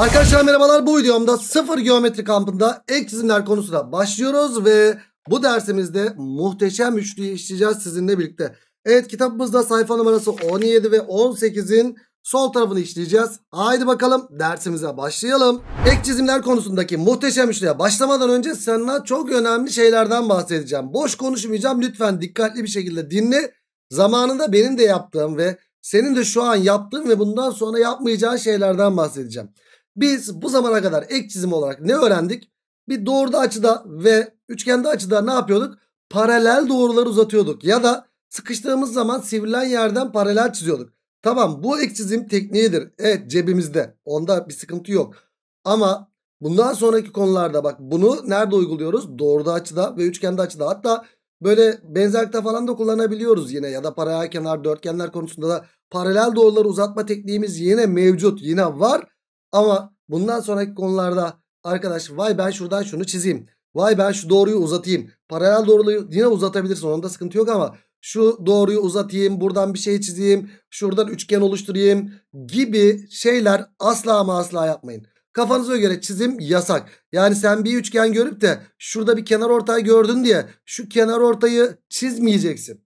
Arkadaşlar merhabalar bu videomda sıfır geometri kampında ek çizimler konusuna başlıyoruz ve bu dersimizde muhteşem üçlüyü işleyeceğiz sizinle birlikte. Evet kitabımızda sayfa numarası 17 ve 18'in sol tarafını işleyeceğiz. Haydi bakalım dersimize başlayalım. Ek çizimler konusundaki muhteşem işlere başlamadan önce seninle çok önemli şeylerden bahsedeceğim. Boş konuşmayacağım lütfen dikkatli bir şekilde dinle. Zamanında benim de yaptığım ve senin de şu an yaptığın ve bundan sonra yapmayacağın şeylerden bahsedeceğim. Biz bu zamana kadar ek çizim olarak ne öğrendik? Bir doğruda açıda ve üçgende açıda ne yapıyorduk? Paralel doğruları uzatıyorduk ya da sıkıştığımız zaman sivrilen yerden paralel çiziyorduk. Tamam bu ek çizim tekniğidir. Evet cebimizde. Onda bir sıkıntı yok. Ama bundan sonraki konularda bak bunu nerede uyguluyoruz? Doğruda açıda ve üçgende açıda. Hatta böyle benzerlikte falan da kullanabiliyoruz yine. Ya da paralel kenar, dörtgenler konusunda da paralel doğruları uzatma tekniğimiz yine mevcut. Yine var. Ama bundan sonraki konularda arkadaş vay ben şuradan şunu çizeyim. Vay ben şu doğruyu uzatayım. Paralel doğruyu yine uzatabilirsin onda sıkıntı yok ama şu doğruyu uzatayım buradan bir şey çizeyim şuradan üçgen oluşturayım gibi şeyler asla ama asla yapmayın. Kafanıza göre çizim yasak. Yani sen bir üçgen görüp de şurada bir kenar ortayı gördün diye şu kenar ortayı çizmeyeceksin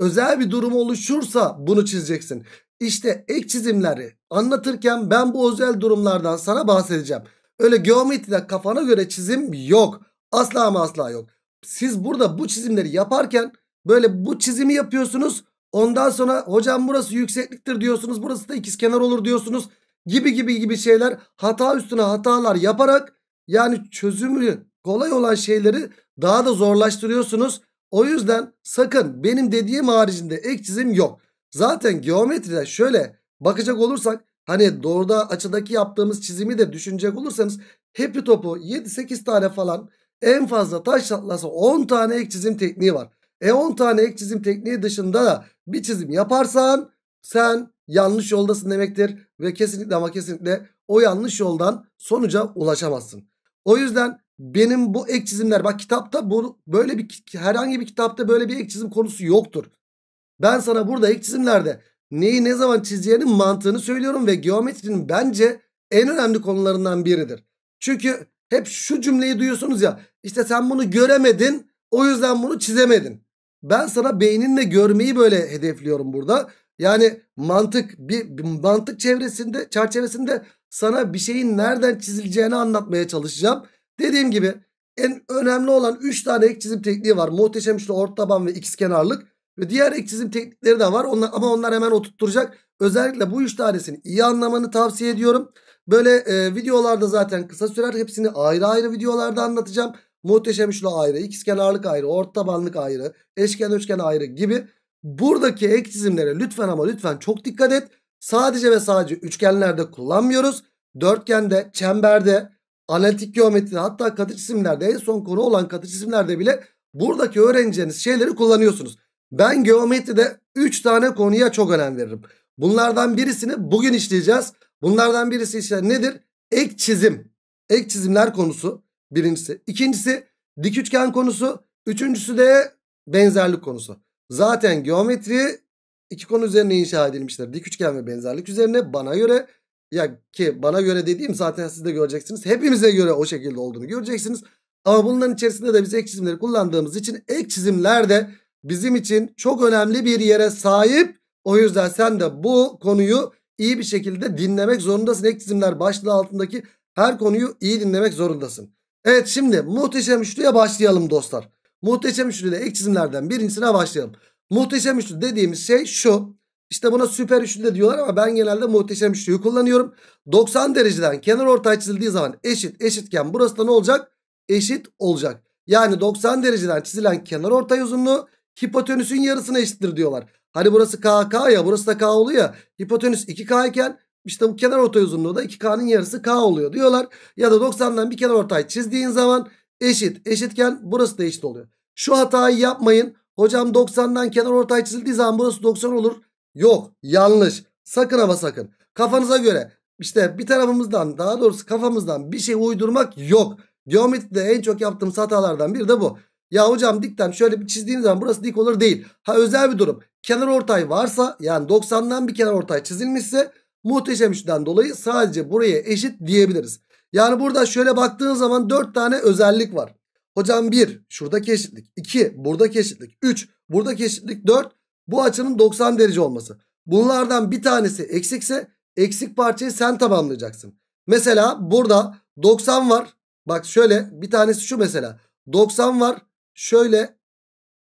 özel bir durum oluşursa bunu çizeceksin. İşte ek çizimleri anlatırken ben bu özel durumlardan sana bahsedeceğim. Öyle geometride kafana göre çizim yok. Asla ama asla yok. Siz burada bu çizimleri yaparken böyle bu çizimi yapıyorsunuz. Ondan sonra hocam burası yüksekliktir diyorsunuz. Burası da ikizkenar olur diyorsunuz. Gibi gibi gibi şeyler hata üstüne hatalar yaparak yani çözümü kolay olan şeyleri daha da zorlaştırıyorsunuz. O yüzden sakın benim dediğim haricinde ek çizim yok. Zaten geometride şöyle bakacak olursak hani doğruda açıdaki yaptığımız çizimi de düşünecek olursanız hepi topu 7-8 tane falan en fazla taş çatlasa 10 tane ek çizim tekniği var. E 10 tane ek çizim tekniği dışında da bir çizim yaparsan sen yanlış yoldasın demektir. Ve kesinlikle ama kesinlikle o yanlış yoldan sonuca ulaşamazsın. O yüzden benim bu ek çizimler bak kitapta bu böyle bir herhangi bir kitapta böyle bir ek çizim konusu yoktur. Ben sana burada ek çizimlerde neyi ne zaman çizeceğinin mantığını söylüyorum ve geometrinin bence en önemli konularından biridir. Çünkü hep şu cümleyi duyuyorsunuz ya işte sen bunu göremedin o yüzden bunu çizemedin. Ben sana beyninle görmeyi böyle hedefliyorum burada. Yani mantık bir, bir mantık çevresinde çerçevesinde sana bir şeyin nereden çizileceğini anlatmaya çalışacağım. Dediğim gibi en önemli olan 3 tane ek çizim tekniği var. Muhteşem üçlü orta taban ve x kenarlık. Ve diğer ek çizim teknikleri de var. Onlar, ama onlar hemen oturtturacak. Özellikle bu 3 tanesini iyi anlamanı tavsiye ediyorum. Böyle e, videolarda zaten kısa sürer. Hepsini ayrı ayrı videolarda anlatacağım. Muhteşem üçlü ayrı, x kenarlık ayrı, orta tabanlık ayrı, eşken üçgen ayrı gibi. Buradaki ek çizimlere lütfen ama lütfen çok dikkat et. Sadece ve sadece üçgenlerde kullanmıyoruz. Dörtgende, çemberde, analitik geometride hatta katı cisimlerde en son konu olan katı cisimlerde bile buradaki öğreneceğiniz şeyleri kullanıyorsunuz. Ben geometride 3 tane konuya çok önem veririm. Bunlardan birisini bugün işleyeceğiz. Bunlardan birisi işte nedir? Ek çizim. Ek çizimler konusu birincisi. İkincisi dik üçgen konusu. Üçüncüsü de benzerlik konusu. Zaten geometri iki konu üzerine inşa edilmiştir. Dik üçgen ve benzerlik üzerine bana göre ya ki bana göre dediğim zaten siz de göreceksiniz. Hepimize göre o şekilde olduğunu göreceksiniz. Ama bunların içerisinde de biz ek çizimleri kullandığımız için ek çizimler de bizim için çok önemli bir yere sahip. O yüzden sen de bu konuyu iyi bir şekilde dinlemek zorundasın. Ek çizimler başlığı altındaki her konuyu iyi dinlemek zorundasın. Evet şimdi muhteşem üçlüye başlayalım dostlar. Muhteşem üçlüyle ek çizimlerden birincisine başlayalım. Muhteşem üçlü dediğimiz şey şu. İşte buna süper üçlü de diyorlar ama ben genelde muhteşem üçlüyü kullanıyorum. 90 dereceden kenar ortay çizildiği zaman eşit eşitken burası da ne olacak? Eşit olacak. Yani 90 dereceden çizilen kenar ortay uzunluğu hipotenüsün yarısına eşittir diyorlar. Hani burası KK ya burası da K oluyor ya. Hipotenüs 2K iken işte bu kenar ortay uzunluğu da 2K'nın yarısı K oluyor diyorlar. Ya da 90'dan bir kenar ortay çizdiğin zaman eşit eşitken burası da eşit oluyor. Şu hatayı yapmayın. Hocam 90'dan kenar ortay çizildiği zaman burası 90 olur. Yok yanlış. Sakın ama sakın. Kafanıza göre işte bir tarafımızdan daha doğrusu kafamızdan bir şey uydurmak yok. Geometride en çok yaptığımız hatalardan biri de bu. Ya hocam dikten şöyle bir çizdiğiniz zaman burası dik olur değil. Ha özel bir durum. Kenar ortay varsa yani 90'dan bir kenar ortay çizilmişse muhteşem üçlüden dolayı sadece buraya eşit diyebiliriz. Yani burada şöyle baktığınız zaman 4 tane özellik var. Hocam 1 şuradaki eşitlik. 2 buradaki eşitlik. 3 buradaki eşitlik. 4 bu açının 90 derece olması. Bunlardan bir tanesi eksikse eksik parçayı sen tamamlayacaksın. Mesela burada 90 var. Bak şöyle bir tanesi şu mesela. 90 var. Şöyle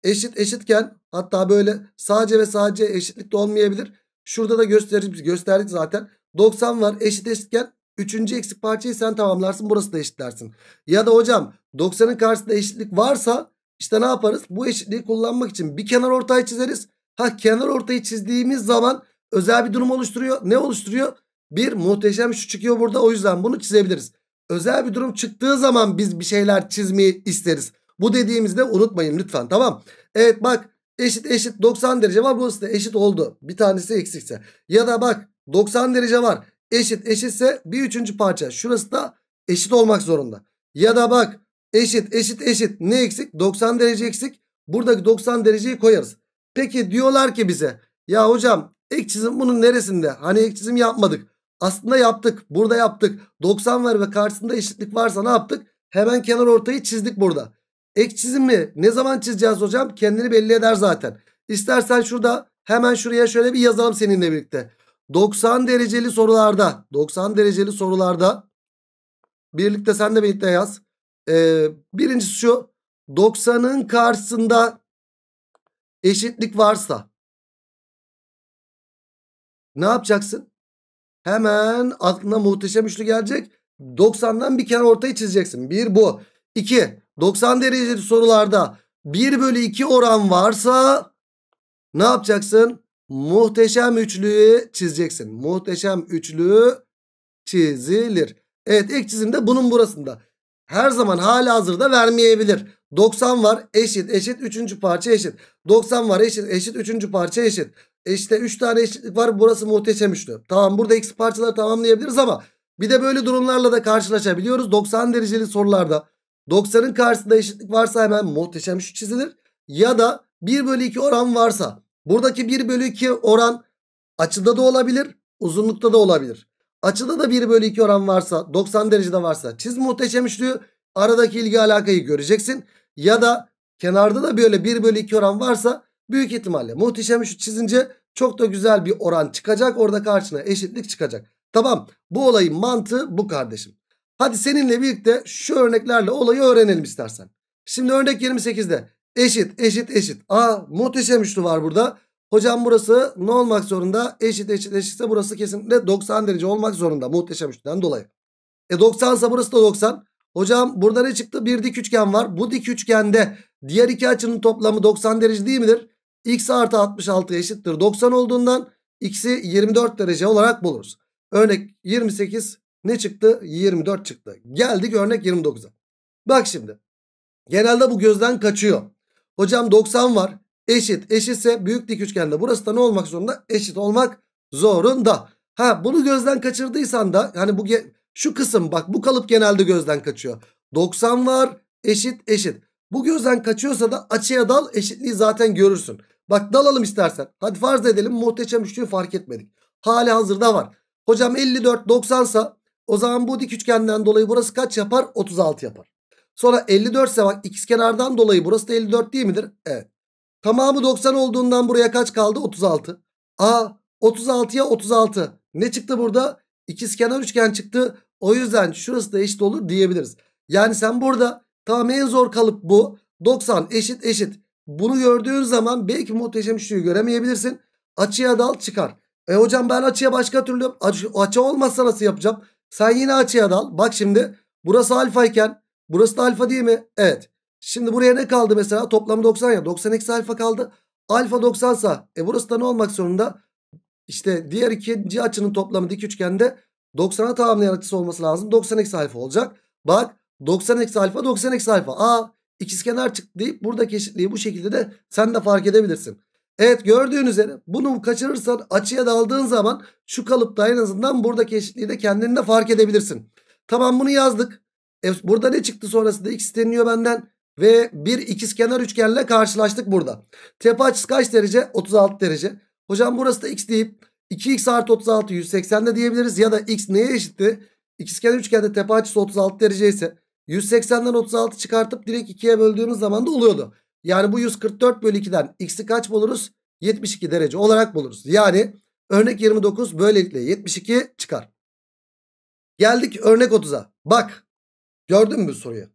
eşit eşitken hatta böyle sadece ve sadece eşitlik de olmayabilir. Şurada da gösteririz. Gösterdik zaten. 90 var eşit eşitken üçüncü eksik parçayı sen tamamlarsın. Burası da eşitlersin. Ya da hocam 90'ın karşısında eşitlik varsa işte ne yaparız? Bu eşitliği kullanmak için bir kenar ortay çizeriz. Ha kenar ortayı çizdiğimiz zaman özel bir durum oluşturuyor. Ne oluşturuyor? Bir muhteşem şu çıkıyor burada. O yüzden bunu çizebiliriz. Özel bir durum çıktığı zaman biz bir şeyler çizmeyi isteriz. Bu dediğimizde unutmayın lütfen tamam. Evet bak eşit eşit 90 derece var. Burası da eşit oldu. Bir tanesi eksikse. Ya da bak 90 derece var. Eşit eşitse bir üçüncü parça. Şurası da eşit olmak zorunda. Ya da bak eşit eşit eşit ne eksik? 90 derece eksik. Buradaki 90 dereceyi koyarız. Peki diyorlar ki bize ya hocam ek çizim bunun neresinde? Hani ek çizim yapmadık. Aslında yaptık. Burada yaptık. 90 var ve karşısında eşitlik varsa ne yaptık? Hemen kenar ortayı çizdik burada. Ek çizim mi? Ne zaman çizeceğiz hocam? Kendini belli eder zaten. İstersen şurada hemen şuraya şöyle bir yazalım seninle birlikte. 90 dereceli sorularda 90 dereceli sorularda birlikte sen de birlikte yaz. Ee, birincisi şu 90'ın karşısında eşitlik varsa ne yapacaksın? Hemen aklına muhteşem üçlü gelecek. 90'dan bir kenar ortayı çizeceksin. Bir bu. 2. 90 dereceli sorularda 1 bölü 2 oran varsa ne yapacaksın? Muhteşem üçlüyü çizeceksin. Muhteşem üçlü çizilir. Evet ilk çizimde bunun burasında. Her zaman hala hazırda vermeyebilir. 90 var eşit eşit 3. parça eşit. 90 var eşit eşit 3. parça eşit. İşte 3 tane eşitlik var burası muhteşem üçlü. Tamam burada x parçaları tamamlayabiliriz ama bir de böyle durumlarla da karşılaşabiliyoruz. 90 dereceli sorularda 90'ın karşısında eşitlik varsa hemen muhteşem şu çizilir. Ya da 1 bölü 2 oran varsa buradaki 1 bölü 2 oran açıda da olabilir uzunlukta da olabilir. Açıda da 1 bölü 2 oran varsa 90 derecede varsa çiz muhteşem üçlüyü aradaki ilgi alakayı göreceksin ya da kenarda da böyle 1 bölü 2 oran varsa büyük ihtimalle muhteşem şu çizince çok da güzel bir oran çıkacak. Orada karşına eşitlik çıkacak. Tamam bu olayın mantığı bu kardeşim. Hadi seninle birlikte şu örneklerle olayı öğrenelim istersen. Şimdi örnek 28'de eşit eşit eşit. Aa muhteşem üçlü var burada. Hocam burası ne olmak zorunda? Eşit eşit eşitse burası kesinlikle 90 derece olmak zorunda muhteşem üçlüden dolayı. E 90 ise burası da 90. Hocam burada ne çıktı? Bir dik üçgen var. Bu dik üçgende diğer iki açının toplamı 90 derece değil midir? X artı 66 eşittir 90 olduğundan X'i 24 derece olarak buluruz. Örnek 28 ne çıktı? 24 çıktı. Geldik örnek 29'a. Bak şimdi. Genelde bu gözden kaçıyor. Hocam 90 var. Eşit. Eşitse büyük dik üçgende burası da ne olmak zorunda? Eşit olmak zorunda. Ha bunu gözden kaçırdıysan da hani bu şu kısım bak bu kalıp genelde gözden kaçıyor. 90 var eşit eşit. Bu gözden kaçıyorsa da açıya dal eşitliği zaten görürsün. Bak dalalım istersen. Hadi farz edelim muhteşem üçlüyü fark etmedik. Hali hazırda var. Hocam 54 90 sa o zaman bu dik üçgenden dolayı burası kaç yapar? 36 yapar. Sonra 54 ise bak ikiz kenardan dolayı burası da 54 değil midir? Evet. Tamamı 90 olduğundan buraya kaç kaldı? 36. A 36'ya 36. Ne çıktı burada? İkizkenar üçgen çıktı. O yüzden şurası da eşit olur diyebiliriz. Yani sen burada tamam en zor kalıp bu. 90 eşit eşit. Bunu gördüğün zaman belki muhteşem üçlüyü göremeyebilirsin. Açıya dal çıkar. E hocam ben açıya başka türlü açı, açı olmazsa nasıl yapacağım? Sen yine açıya dal. Bak şimdi burası alfa iken burası da alfa değil mi? Evet. Şimdi buraya ne kaldı mesela? Toplamı 90 ya. 90 eksi alfa kaldı. Alfa 90 sa e burası da ne olmak zorunda? İşte diğer ikinci açının toplamı dik üçgende 90'a tamamlayan açısı olması lazım. 90 eksi alfa olacak. Bak 90 eksi alfa 90 eksi alfa. Aa ikizkenar çıktı deyip buradaki eşitliği bu şekilde de sen de fark edebilirsin. Evet gördüğün üzere bunu kaçırırsan açıya daldığın zaman şu kalıpta en azından buradaki eşitliği de kendinde fark edebilirsin. Tamam bunu yazdık. E, burada ne çıktı sonrasında x isteniyor benden. Ve bir ikizkenar üçgenle karşılaştık burada. Tepe açısı kaç derece? 36 derece. Hocam burası da x deyip 2x artı 36 180 de diyebiliriz. Ya da x neye eşitti? İkizkenar üçgende tepe açısı 36 derece ise 180'den 36 çıkartıp direkt 2'ye böldüğümüz zaman da oluyordu. Yani bu 144 bölü 2'den x'i kaç buluruz? 72 derece olarak buluruz. Yani örnek 29 böylelikle 72 çıkar. Geldik örnek 30'a. Bak gördün mü soruyu?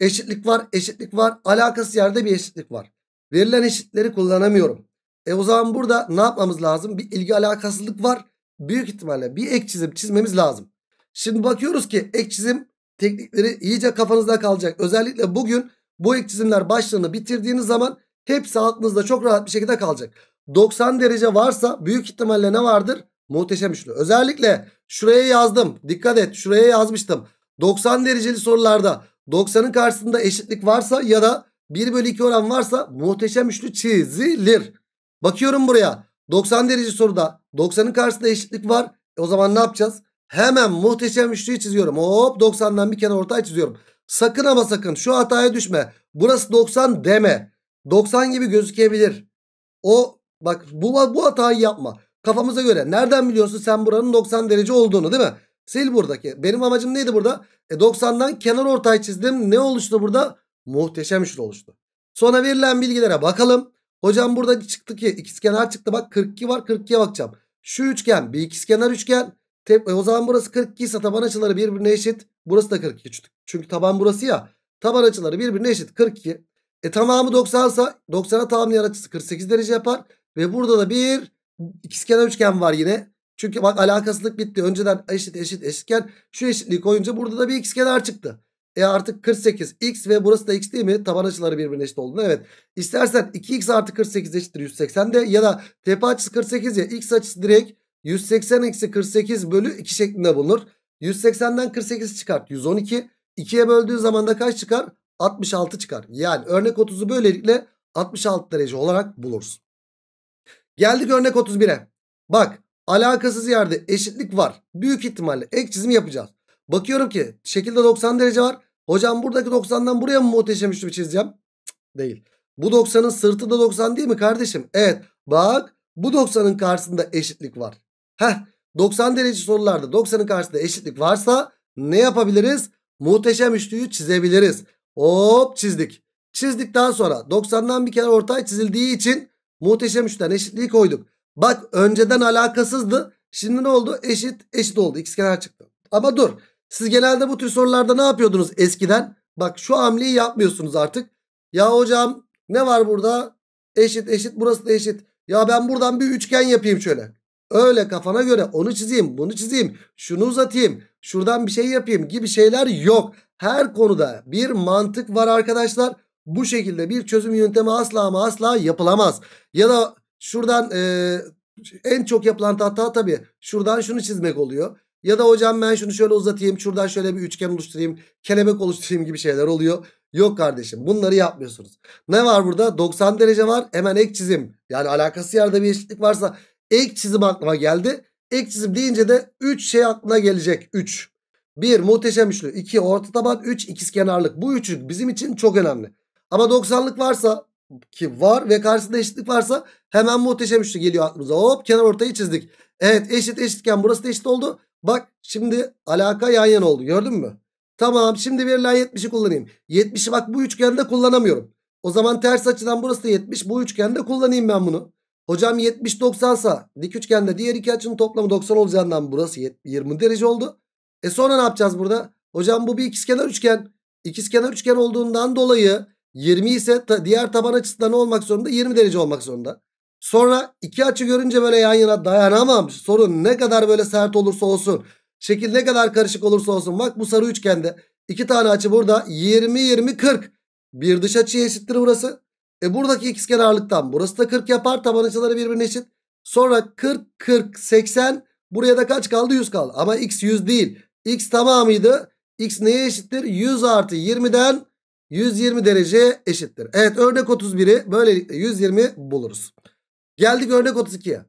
Eşitlik var, eşitlik var. Alakası yerde bir eşitlik var. Verilen eşitleri kullanamıyorum. E o zaman burada ne yapmamız lazım? Bir ilgi alakasızlık var. Büyük ihtimalle bir ek çizim çizmemiz lazım. Şimdi bakıyoruz ki ek çizim teknikleri iyice kafanızda kalacak. Özellikle bugün bu ek çizimler başlığını bitirdiğiniz zaman hepsi aklınızda çok rahat bir şekilde kalacak. 90 derece varsa büyük ihtimalle ne vardır? Muhteşem üçlü. Özellikle şuraya yazdım. Dikkat et şuraya yazmıştım. 90 dereceli sorularda 90'ın karşısında eşitlik varsa ya da 1 bölü 2 oran varsa muhteşem üçlü çizilir. Bakıyorum buraya. 90 derece soruda 90'ın karşısında eşitlik var. E o zaman ne yapacağız? Hemen muhteşem üçlüyü çiziyorum. Hop 90'dan bir kenar ortay çiziyorum. Sakın ama sakın şu hataya düşme. Burası 90 deme. 90 gibi gözükebilir. O bak bu, bu hatayı yapma. Kafamıza göre. Nereden biliyorsun sen buranın 90 derece olduğunu değil mi? Sil buradaki. Benim amacım neydi burada? E 90'dan kenar ortay çizdim. Ne oluştu burada? Muhteşem üçlü oluştu. Sonra verilen bilgilere bakalım. Hocam burada çıktı ki ikizkenar çıktı. Bak 42 var 42'ye bakacağım. Şu üçgen bir ikizkenar üçgen. Tep e, o zaman burası 42 ise taban açıları birbirine eşit. Burası da 42. Çünkü taban burası ya. Taban açıları birbirine eşit 42. E tamamı 90 ise 90'a tamamlayan açısı 48 derece yapar. Ve burada da bir ikizkenar üçgen var yine. Çünkü bak alakasızlık bitti. Önceden eşit eşit eşitken şu eşitliği koyunca burada da bir ikizkenar çıktı. E artık 48 x ve burası da x değil mi? Taban açıları birbirine eşit olduğunda evet. İstersen 2x artı 48 eşittir 180 de ya da tepe açısı 48 ya x açısı direkt 180 eksi 48 bölü 2 şeklinde bulunur. 180'den 48 çıkart 112. 2'ye böldüğü zaman da kaç çıkar? 66 çıkar. Yani örnek 30'u böylelikle 66 derece olarak buluruz. Geldik örnek 31'e. Bak alakasız yerde eşitlik var. Büyük ihtimalle ek çizim yapacağız. Bakıyorum ki şekilde 90 derece var. Hocam buradaki 90'dan buraya mı muhteşem üçlü çizeceğim? Cık, değil. Bu 90'ın sırtı da 90 değil mi kardeşim? Evet. Bak bu 90'ın karşısında eşitlik var. Heh 90 derece sorularda 90'ın karşısında eşitlik varsa ne yapabiliriz? Muhteşem üçlüyü çizebiliriz. Hop çizdik. Çizdikten sonra 90'dan bir kere ortay çizildiği için muhteşem üçten eşitliği koyduk. Bak önceden alakasızdı. Şimdi ne oldu? Eşit eşit oldu. X İkizkenar çıktı. Ama dur. Siz genelde bu tür sorularda ne yapıyordunuz eskiden? Bak şu hamleyi yapmıyorsunuz artık. Ya hocam ne var burada? Eşit eşit burası da eşit. Ya ben buradan bir üçgen yapayım şöyle. Öyle kafana göre onu çizeyim bunu çizeyim şunu uzatayım şuradan bir şey yapayım gibi şeyler yok. Her konuda bir mantık var arkadaşlar. Bu şekilde bir çözüm yöntemi asla ama asla yapılamaz. Ya da şuradan e, en çok yapılan hata tabii şuradan şunu çizmek oluyor. Ya da hocam ben şunu şöyle uzatayım. Şuradan şöyle bir üçgen oluşturayım. Kelebek oluşturayım gibi şeyler oluyor. Yok kardeşim bunları yapmıyorsunuz. Ne var burada? 90 derece var. Hemen ek çizim. Yani alakası yerde bir eşitlik varsa ek çizim aklıma geldi. Ek çizim deyince de 3 şey aklına gelecek. 3. 1 muhteşem üçlü. 2 orta taban. 3 kenarlık. Bu üçü bizim için çok önemli. Ama 90'lık varsa ki var ve karşısında eşitlik varsa hemen muhteşem üçlü geliyor aklımıza. Hop kenar ortayı çizdik. Evet eşit eşitken burası da eşit oldu. Bak şimdi alaka yan yana oldu gördün mü? Tamam şimdi verilen 70'i kullanayım. 70'i bak bu üçgende kullanamıyorum. O zaman ters açıdan burası da 70. Bu üçgende kullanayım ben bunu. Hocam 70 90 sa dik üçgende diğer iki açının toplamı 90 olacağından burası 20 derece oldu. E sonra ne yapacağız burada? Hocam bu bir ikizkenar üçgen. İkizkenar üçgen olduğundan dolayı 20 ise ta diğer taban açısından olmak zorunda? 20 derece olmak zorunda. Sonra iki açı görünce böyle yan yana dayanamam. Sorun ne kadar böyle sert olursa olsun. Şekil ne kadar karışık olursa olsun. Bak bu sarı üçgende iki tane açı burada. 20 20 40. Bir dış açıya eşittir burası. E buradaki ikiz kenarlıktan burası da 40 yapar. Taban açıları birbirine eşit. Sonra 40 40 80 buraya da kaç kaldı? 100 kaldı. Ama x 100 değil. x tamamıydı. x neye eşittir? 100 artı 20'den 120 derece eşittir. Evet örnek 31'i böyle 120 buluruz. Geldik örnek 32'ye.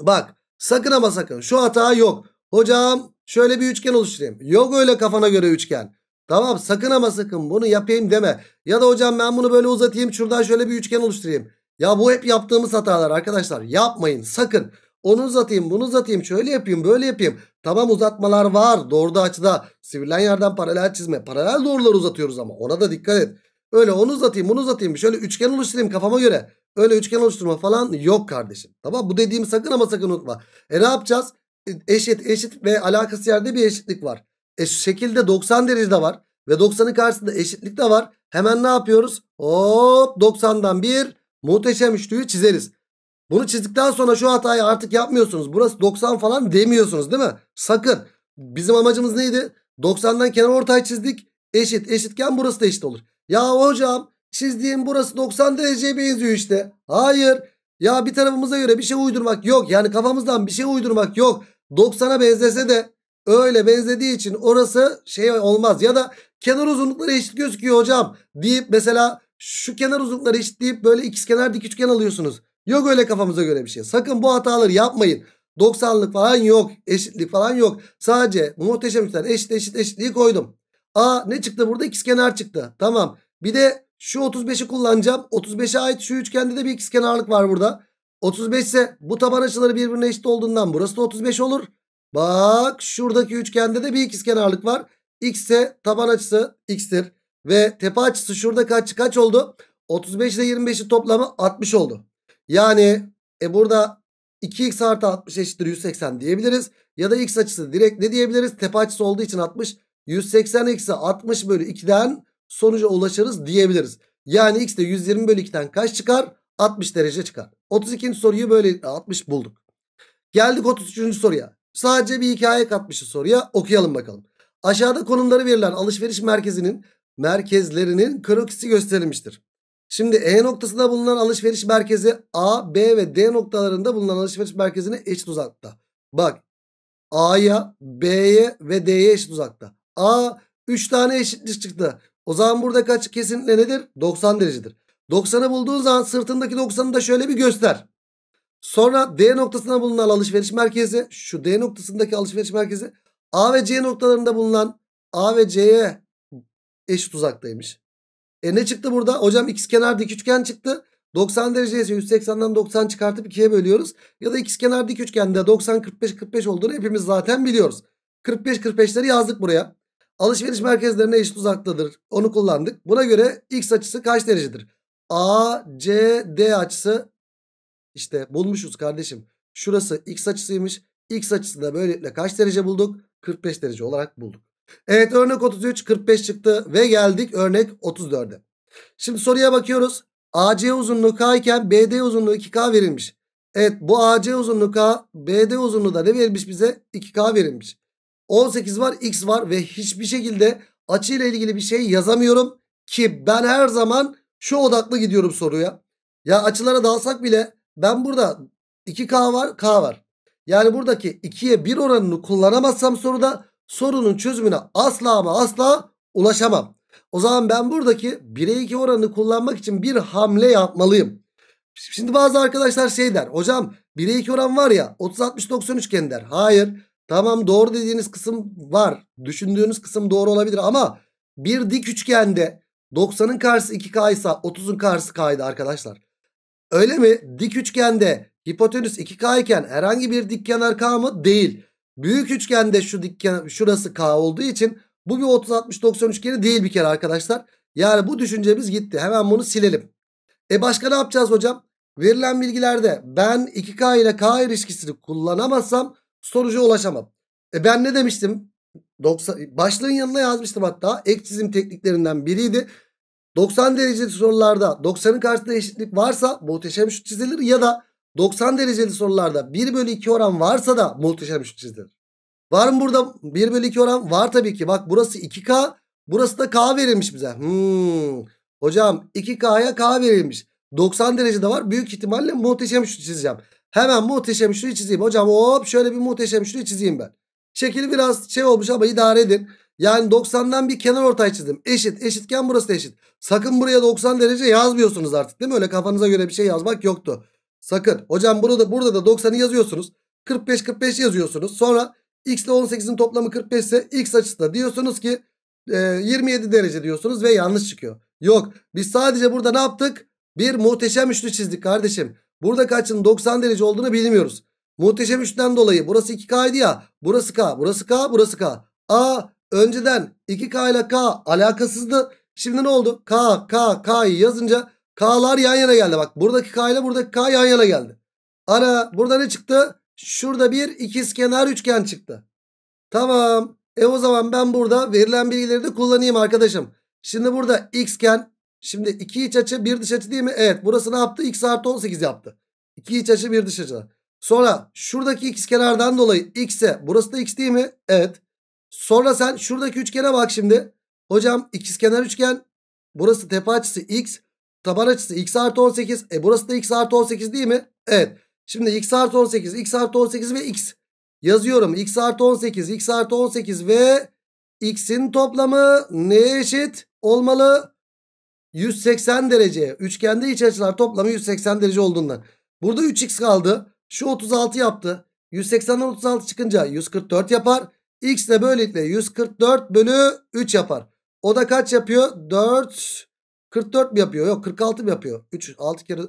Bak sakın ama sakın şu hata yok. Hocam şöyle bir üçgen oluşturayım. Yok öyle kafana göre üçgen. Tamam sakın ama sakın bunu yapayım deme. Ya da hocam ben bunu böyle uzatayım şuradan şöyle bir üçgen oluşturayım. Ya bu hep yaptığımız hatalar arkadaşlar. Yapmayın sakın. Onu uzatayım bunu uzatayım şöyle yapayım böyle yapayım. Tamam uzatmalar var Doğru da açıda. Sivrilen yerden paralel çizme. Paralel doğrular uzatıyoruz ama ona da dikkat et. Öyle onu uzatayım bunu uzatayım. Şöyle üçgen oluşturayım kafama göre. Öyle üçgen oluşturma falan yok kardeşim. Tamam bu dediğim sakın ama sakın unutma. E ne yapacağız? E, eşit eşit ve alakası yerde bir eşitlik var. E şekilde 90 derecede var. Ve 90'ın karşısında eşitlik de var. Hemen ne yapıyoruz? Hop 90'dan bir muhteşem üçlüyü çizeriz. Bunu çizdikten sonra şu hatayı artık yapmıyorsunuz. Burası 90 falan demiyorsunuz değil mi? Sakın. Bizim amacımız neydi? 90'dan kenar ortay çizdik. Eşit eşitken burası da eşit olur. Ya hocam çizdiğim burası 90 dereceye benziyor işte. Hayır. Ya bir tarafımıza göre bir şey uydurmak yok. Yani kafamızdan bir şey uydurmak yok. 90'a benzese de öyle benzediği için orası şey olmaz. Ya da kenar uzunlukları eşit gözüküyor hocam deyip mesela şu kenar uzunlukları eşit deyip böyle ikizkenar dik üçgen alıyorsunuz. Yok öyle kafamıza göre bir şey. Sakın bu hataları yapmayın. 90'lık falan yok. Eşitlik falan yok. Sadece muhteşem üçgen eşit eşit eşitliği koydum. A ne çıktı burada? X kenar çıktı. Tamam. Bir de şu 35'i kullanacağım. 35'e ait şu üçgende de bir x kenarlık var burada. 35 ise bu taban açıları birbirine eşit olduğundan burası da 35 olur. Bak şuradaki üçgende de bir x kenarlık var. X ise taban açısı x'tir. Ve tepe açısı şurada kaç kaç oldu? 35 ile 25'in toplamı 60 oldu. Yani e burada 2x artı 60 eşittir 180 diyebiliriz. Ya da x açısı direkt ne diyebiliriz? Tepe açısı olduğu için 60 180 eksi 60 bölü 2'den sonuca ulaşırız diyebiliriz. Yani x de 120 bölü 2'den kaç çıkar? 60 derece çıkar. 32. soruyu böyle 60 bulduk. Geldik 33. soruya. Sadece bir hikaye katmışız soruya okuyalım bakalım. Aşağıda konumları verilen alışveriş merkezinin merkezlerinin krokisi gösterilmiştir. Şimdi E noktasında bulunan alışveriş merkezi A, B ve D noktalarında bulunan alışveriş merkezine eşit uzakta. Bak A'ya, B'ye ve D'ye eşit uzakta. A 3 tane eşitlik çıktı. O zaman burada kaç kesinlikle nedir? 90 derecedir. 90'ı bulduğun zaman sırtındaki 90'ı da şöyle bir göster. Sonra D noktasında bulunan alışveriş merkezi şu D noktasındaki alışveriş merkezi A ve C noktalarında bulunan A ve C'ye eşit uzaktaymış. E ne çıktı burada? Hocam x kenar dik üçgen çıktı. 90 derece ise 180'den 90 çıkartıp 2'ye bölüyoruz. Ya da x kenar dik üçgende 90 45 45 olduğunu hepimiz zaten biliyoruz. 45 45'leri yazdık buraya. Alışveriş merkezlerine eşit uzaktadır. Onu kullandık. Buna göre x açısı kaç derecedir? A, C, D açısı işte bulmuşuz kardeşim. Şurası x açısıymış. X açısı da böylelikle kaç derece bulduk? 45 derece olarak bulduk. Evet örnek 33 45 çıktı ve geldik örnek 34'e. Şimdi soruya bakıyoruz. AC uzunluğu K iken BD uzunluğu 2K verilmiş. Evet bu AC uzunluğu K, BD uzunluğu da ne verilmiş bize? 2K verilmiş. 18 var x var ve hiçbir şekilde açıyla ilgili bir şey yazamıyorum. Ki ben her zaman şu odaklı gidiyorum soruya. Ya açılara dalsak bile ben burada 2k var k var. Yani buradaki 2'ye 1 oranını kullanamazsam soruda sorunun çözümüne asla ama asla ulaşamam. O zaman ben buradaki 1'e 2 oranını kullanmak için bir hamle yapmalıyım. Şimdi bazı arkadaşlar şey der. Hocam 1'e 2 oran var ya 30-60-90 üçgen der. Hayır. Tamam doğru dediğiniz kısım var. Düşündüğünüz kısım doğru olabilir ama bir dik üçgende 90'ın karşısı 2K ise 30'un karşısı K'ydı arkadaşlar. Öyle mi? Dik üçgende hipotenüs 2K iken herhangi bir dik kenar K mı? Değil. Büyük üçgende şu dik kenar, şurası K olduğu için bu bir 30-60-90 üçgeni değil bir kere arkadaşlar. Yani bu düşüncemiz gitti. Hemen bunu silelim. E başka ne yapacağız hocam? Verilen bilgilerde ben 2K ile K ilişkisini kullanamazsam sonuca ulaşamam. E ben ne demiştim? 90, başlığın yanına yazmıştım hatta. Ek çizim tekniklerinden biriydi. 90 dereceli sorularda 90'ın karşısında eşitlik varsa muhteşem şut çizilir. Ya da 90 dereceli sorularda 1 bölü 2 oran varsa da muhteşem şut çizilir. Var mı burada 1 bölü 2 oran? Var tabii ki. Bak burası 2K. Burası da K verilmiş bize. Hmm. Hocam 2K'ya K verilmiş. 90 derecede var. Büyük ihtimalle muhteşem şut çizeceğim. Hemen muhteşem üçlü çizeyim. Hocam hop şöyle bir muhteşem üçlü çizeyim ben. Şekil biraz şey olmuş ama idare edin. Yani 90'dan bir kenar ortay çizdim. Eşit. Eşitken burası da eşit. Sakın buraya 90 derece yazmıyorsunuz artık değil mi? Öyle kafanıza göre bir şey yazmak yoktu. Sakın. Hocam burada, burada da 90'ı yazıyorsunuz. 45 45 yazıyorsunuz. Sonra x ile 18'in toplamı 45 ise x açısında diyorsunuz ki e, 27 derece diyorsunuz ve yanlış çıkıyor. Yok. Biz sadece burada ne yaptık? Bir muhteşem üçlü çizdik kardeşim. Burada kaçın 90 derece olduğunu bilmiyoruz. Muhteşem üçten dolayı burası 2K'ydı ya. Burası K, burası K, burası K. A önceden 2K ile K alakasızdı. Şimdi ne oldu? K, K, K'yı yazınca K'lar yan yana geldi. Bak buradaki K ile buradaki K yan yana geldi. Ara burada ne çıktı? Şurada bir ikizkenar üçgen çıktı. Tamam. E o zaman ben burada verilen bilgileri de kullanayım arkadaşım. Şimdi burada xken Şimdi 2 iç açı 1 dış açı değil mi? Evet. Burası ne yaptı? X artı 18 yaptı. 2 iç açı 1 dış açı. Sonra şuradaki x kenardan dolayı x'e burası da x değil mi? Evet. Sonra sen şuradaki üçgene bak şimdi. Hocam ikiz kenar üçgen. Burası tepe açısı x. Taban açısı x artı 18. E burası da x artı 18 değil mi? Evet. Şimdi x artı 18, x artı 18 ve x. Yazıyorum. x artı 18, x artı 18 ve x'in toplamı ne eşit olmalı? 180 derece. Üçgende iç açılar toplamı 180 derece olduğundan. Burada 3x kaldı. Şu 36 yaptı. 180'den 36 çıkınca 144 yapar. X de böylelikle 144 bölü 3 yapar. O da kaç yapıyor? 4 44 mi yapıyor? Yok 46 mı yapıyor? 3 6 kere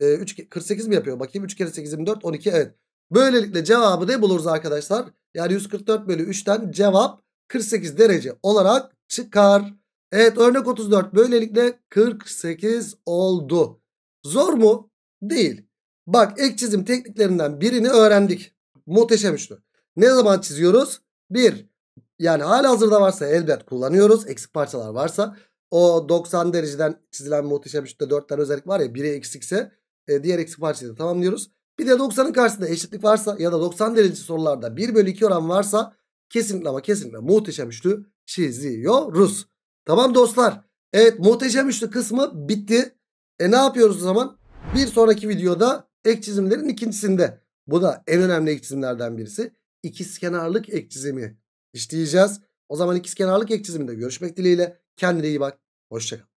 e, 3 48 mi yapıyor? Bakayım 3 kere 8 24 12 evet. Böylelikle cevabı ne buluruz arkadaşlar? Yani 144 bölü 3'ten cevap 48 derece olarak çıkar. Evet örnek 34 böylelikle 48 oldu. Zor mu? Değil. Bak ek çizim tekniklerinden birini öğrendik. Muhteşem üçlü. Ne zaman çiziyoruz? Bir. Yani hala hazırda varsa elbet kullanıyoruz. Eksik parçalar varsa. O 90 dereceden çizilen muhteşem üçlüde 4 tane özellik var ya. Biri eksikse e, diğer eksik parçayı da tamamlıyoruz. Bir de 90'ın karşısında eşitlik varsa ya da 90 derece sorularda 1 bölü 2 oran varsa kesinlikle ama kesinlikle muhteşem üçlü çiziyoruz. Tamam dostlar. Evet muhteşem üçlü kısmı bitti. E ne yapıyoruz o zaman? Bir sonraki videoda ek çizimlerin ikincisinde. Bu da en önemli ek çizimlerden birisi. İkizkenarlık ek çizimi işleyeceğiz. O zaman ikizkenarlık ek çiziminde görüşmek dileğiyle. Kendine iyi bak. Hoşçakal.